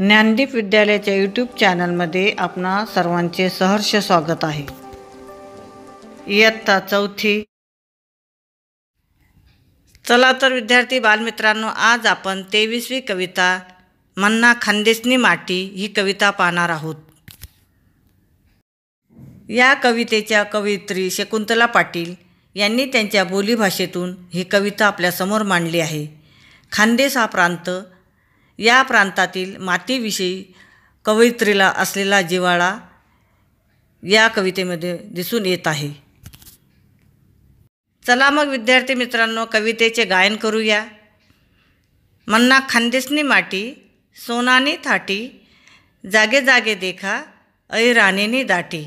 ज्ञानदीप विद्यालयाच्या यूट्यूब चॅनलमध्ये आपणा सर्वांचे सहर्ष स्वागत आहे इयत्ता चौथी चला तर विद्यार्थी बालमित्रांनो आज आपण तेवीसवी कविता मन्ना खानदेशनी माटी ही कविता पाहणार आहोत या कवितेच्या कवयित्री शकुंतला पाटील यांनी त्यांच्या बोलीभाषेतून ही कविता आपल्यासमोर मांडली आहे खानदेस हा प्रांत या प्रांतातील मातीविषयी कवयित्रीला असलेला जिवाळा या कवितेमध्ये दिसून येत आहे चला मग विद्यार्थी मित्रांनो कवितेचे गायन करूया मन्ना खानदेशनी माटी सोनानी थाटी जागे जागे देखा ऐ राणीनी दाटी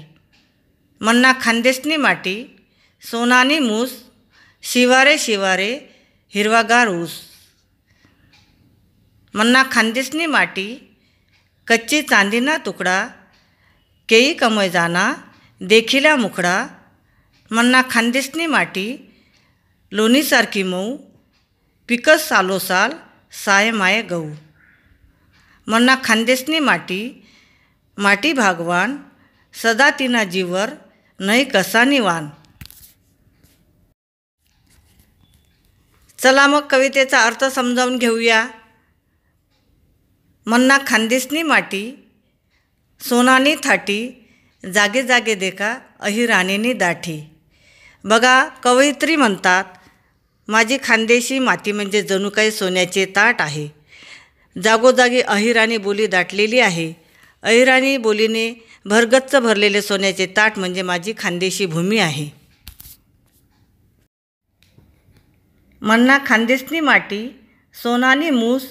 मन्ना खानदेशनी माटी सोनानी मूस शिवारे शिवारे हिरवागार ऊस मन्ना खानदेशनी माटी कच्ची चांदीना तुकडा केई कमय जाना देखिला मुखडा मन्ना खानदेशनी माटी लोणीसारखी मऊ पिकस सालोसाल साय माय गऊ मन्ना खानदेशनी माटी माटी भागवान सदा तिना जीवर नाही कसा निवान चला मग कवितेचा अर्थ समजावून घेऊया मन्ना खानदेशनी माटी सोनानी थाटी जागे जागे देखा अहिराणीनी दाठी बघा कवयित्री म्हणतात माझी खानदेशी माती म्हणजे जणू काही सोन्याचे ताट आहे जागोजागी अहिराणी बोली दाटलेली आहे अहिराणी बोलीने भरगच्च भरलेले सोन्याचे ताट म्हणजे माझी खानदेशी भूमी आहे मन्ना खानदेशनी माटी सोनानी मूस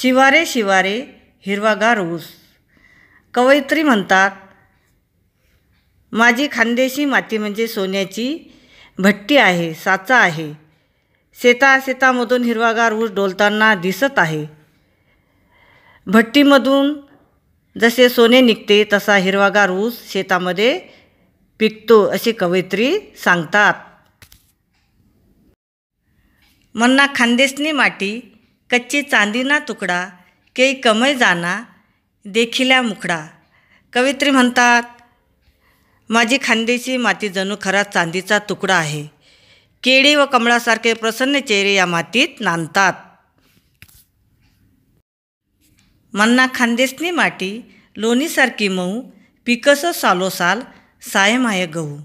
शिवारे शिवारे हिरवागार ऊस कवयित्री म्हणतात माझी खानदेशी माती म्हणजे सोन्याची भट्टी आहे साचा आहे शेता शेतामधून हिरवागार ऊस डोलताना दिसत आहे भट्टीमधून जसे सोने निघते तसा हिरवागार ऊस शेतामध्ये पिकतो असे कवयित्री सांगतात मन्ना खानदेशनी माती कच्ची चांदीना तुकडा के कमय जाना देखिल्या मुखडा कवित्री म्हणतात माझी खांदेशी माती जणू खरा चांदीचा तुकडा आहे केळी व कमळासारखे प्रसन्न चेहरे या मातीत नांदतात मन्ना खांदेसनी माती लोणीसारखी मऊ पिकस सालोसाल सायमाय आहे गहू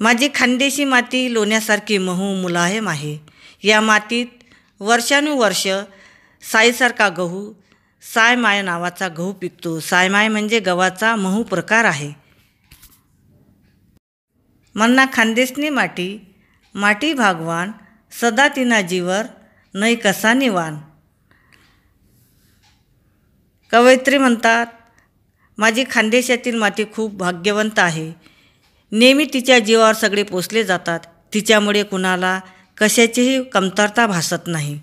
माझी खानदेशी माती लोण्यासारखी महू मुलायम आहे या मातीत वर्षानुवर्ष साईसारखा गहू सायमाय नावाचा गहू पिकतो सायमाय म्हणजे गव्हाचा महू प्रकार आहे मन्ना खानदेशनी माटी माटी भागवान सदा तिना जीवर नाही कसा निवान कवयित्री म्हणतात माझी खानदेशातील माती खूप भाग्यवंत आहे नेहमी तिच्या जीवावर सगळे पोसले जातात तिच्यामुळे कुणाला कशाचीही कमतरता भासत नाही